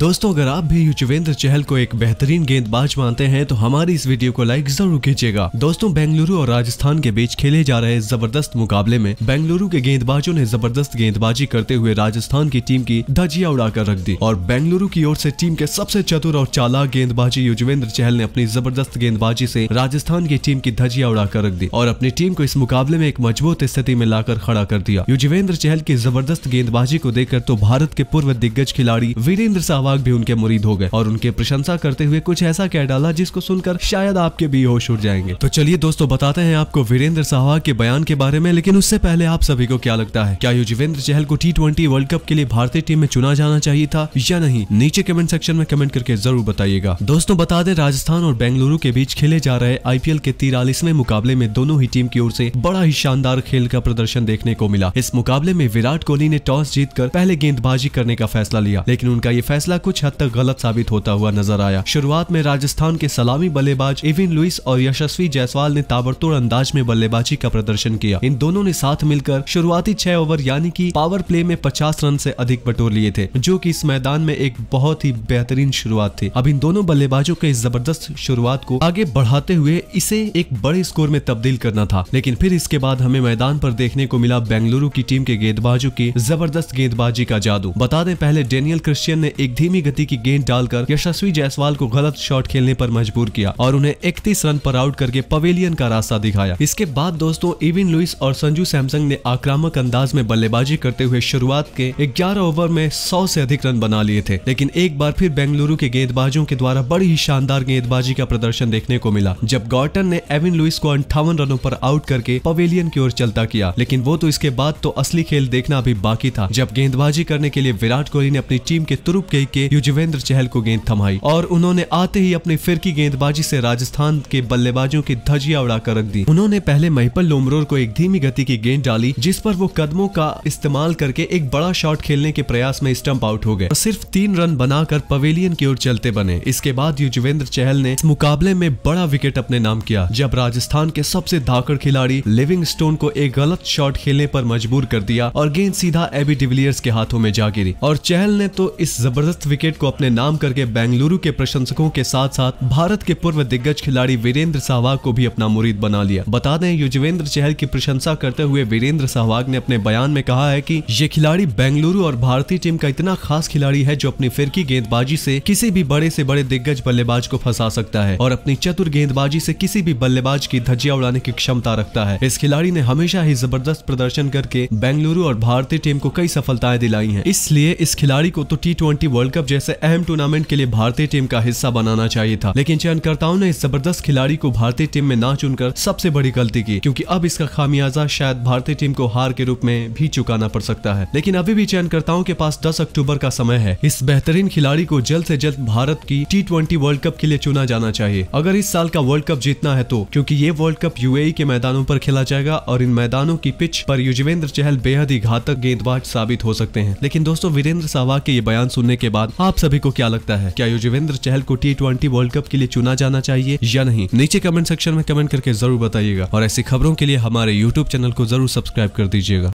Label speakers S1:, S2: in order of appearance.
S1: दोस्तों अगर आप भी युजवेंद्र चहल को एक बेहतरीन गेंदबाज मानते हैं तो हमारी इस वीडियो को लाइक जरूर कीजिएगा दोस्तों बेंगलुरु और राजस्थान के बीच खेले जा रहे जबरदस्त मुकाबले में बेंगलुरु के गेंदबाजों ने जबरदस्त गेंदबाजी करते हुए राजस्थान की टीम की धजिया उड़ाकर रख दी और बेंगलुरु की ओर से टीम के सबसे चतुर और चालाक गेंदबाजी युजवेंद्र चहल ने अपनी जबरदस्त गेंदबाजी से राजस्थान की टीम की धजिया उड़ाकर रख दी और अपनी टीम को इस मुकाबले में एक मजबूत स्थिति में लाकर खड़ा कर दिया युजवेंद्र चहल की जबरदस्त गेंदबाजी को देखकर तो भारत के पूर्व दिग्गज खिलाड़ी वीरेंद्र सहवाग सहवाग भी उनके मुरीद हो गए और उनके प्रशंसा करते हुए कुछ ऐसा कह डाला जिसको सुनकर शायद आपके भी होश उड़ जाएंगे तो चलिए दोस्तों बताते हैं आपको वीरेंद्र सहवाग के बयान के बारे में लेकिन उससे पहले आप सभी को क्या लगता है क्या युजवेंद्र चहल को टी वर्ल्ड कप के लिए भारतीय टीम में चुना जाना चाहिए था या नहीं नीचे कमेंट सेक्शन में कमेंट करके जरूर बताइएगा दोस्तों बता दें राजस्थान और बेंगलुरु के बीच खेले जा रहे आईपीएल के तिरालीसवें मुकाबले में दोनों ही टीम की ओर से बड़ा ही शानदार खेल का प्रदर्शन देखने को मिला इस मुकाबले में विराट कोहली ने टॉस जीतकर पहले गेंदबाजी करने का फैसला लिया लेकिन उनका ये फैसला कुछ हद तक गलत साबित होता हुआ नजर आया शुरुआत में राजस्थान के सलामी बल्लेबाज इविन लुइस और यशस्वी जायसवाल ने ताबड़तोड़ अंदाज में बल्लेबाजी का प्रदर्शन किया इन दोनों ने साथ मिलकर शुरुआती छह ओवर यानी की पावर प्ले में पचास रन ऐसी अधिक बटोर लिए थे जो की इस मैदान में एक बहुत ही बेहतरीन शुरुआत थी अब इन दोनों बल्लेबाजों के इस जबरदस्त शुरुआत को आगे बढ़ाते हुए इसे एक बड़े स्कोर में तब्दील करना था लेकिन फिर इसके बाद हमें मैदान पर देखने को मिला बेंगलुरु की टीम के गेंदबाजों की जबरदस्त गेंदबाजी का जादू बता दें पहले डेनियल क्रिश्चियन ने एक दिन धीमी गति की गेंद डालकर यशस्वी जायसवाल को गलत शॉट खेलने पर मजबूर किया और उन्हें इकतीस रन पर आउट करके पवेलियन का रास्ता दिखाया इसके बाद दोस्तों इविन लुइस और संजू सैमसंग ने आक्रामक अंदाज में बल्लेबाजी करते हुए शुरुआत के ग्यारह ओवर में सौ ऐसी अधिक रन बना लिए थे लेकिन एक बार फिर बेंगलुरु के गेंदबाजों के द्वारा बड़ी ही शानदार गेंदबाजी का प्रदर्शन देखने को मिला जब गॉर्टन ने एविन लुइस को अंठावन रनों पर आउट करके पवेलियन की ओर चलता किया लेकिन वो तो इसके बाद तो असली खेल देखना भी बाकी था जब गेंदबाजी करने के लिए विराट कोहली ने अपनी टीम के तुरुप के के युजवेंद्र चहल को गेंद थमाई और उन्होंने आते ही अपनी फिरकी गेंदबाजी से राजस्थान के बल्लेबाजों की धजिया उड़ाकर रख दी उन्होंने पहले महिपल लोमरोर को एक धीमी गति की गेंद डाली जिस पर वो कदमों का इस्तेमाल करके एक बड़ा शॉट खेलने के प्रयास में स्टंप आउट हो गए सिर्फ तीन रन बनाकर पवेलियन की ओर चलते बने इसके बाद युजवेंद्र चहल ने इस मुकाबले में बड़ा विकेट अपने नाम किया जब राजस्थान के सबसे धाकड़ खिलाड़ी लिविंग स्टोन को एक गलत शॉट खेलने पर मजबूर कर दिया और गेंद सीधा एबी डिविलियर्स के हाथों में जा गिरी और चहल ने तो इस जबरदस्त व्यर्थ विकेट को अपने नाम करके बेंगलुरु के प्रशंसकों के साथ साथ भारत के पूर्व दिग्गज खिलाड़ी वीरेंद्र सहवाग को भी अपना मुरीद बना लिया बता दें युजवेंद्र चहल की प्रशंसा करते हुए वीरेंद्र सहवाग ने अपने बयान में कहा है की ये खिलाड़ी बेंगलुरु और भारतीय टीम का इतना खास खिलाड़ी है जो अपनी फिरकी गेंदबाजी ऐसी किसी भी बड़े ऐसी बड़े दिग्गज बल्लेबाज को फंसा सकता है और अपनी चतुर गेंदबाजी ऐसी किसी भी बल्लेबाज की धज्जिया उड़ाने की क्षमता रखता है इस खिलाड़ी ने हमेशा ही जबरदस्त प्रदर्शन करके बेंगलुरु और भारतीय टीम को कई सफलताएं दिलाई है इसलिए इस खिलाड़ी को तो टी वर्ल्ड वर्ल्ड कप जैसे अहम टूर्नामेंट के लिए भारतीय टीम का हिस्सा बनाना चाहिए था लेकिन चयनकर्ताओं ने इस जबरदस्त खिलाड़ी को भारतीय टीम में ना चुनकर सबसे बड़ी गलती की क्योंकि अब इसका खामियाजा शायद भारतीय टीम को हार के रूप में भी चुकाना पड़ सकता है लेकिन अभी भी चयनकर्ताओं के पास दस अक्टूबर का समय है इस बेहतरीन खिलाड़ी को जल्द ऐसी जल्द भारत की टी वर्ल्ड कप के लिए चुना जाना चाहिए अगर इस साल का वर्ल्ड कप जीतना है तो क्योंकि ये वर्ल्ड कप यूएई के मैदानों पर खेला जाएगा और इन मैदानों की पिच पर युजवेंद्र चहल बेहद ही घातक गेंदबाज साबित हो सकते हैं लेकिन दोस्तों वीरेंद्र सहवाग के ये बयान सुनने के बाद बाद आप सभी को क्या लगता है क्या युजवेंद्र चहल को टी ट्वेंटी वर्ल्ड कप के लिए चुना जाना चाहिए या नहीं नीचे कमेंट सेक्शन में कमेंट करके जरूर बताइएगा और ऐसी खबरों के लिए हमारे यूट्यूब चैनल को जरूर सब्सक्राइब कर दीजिएगा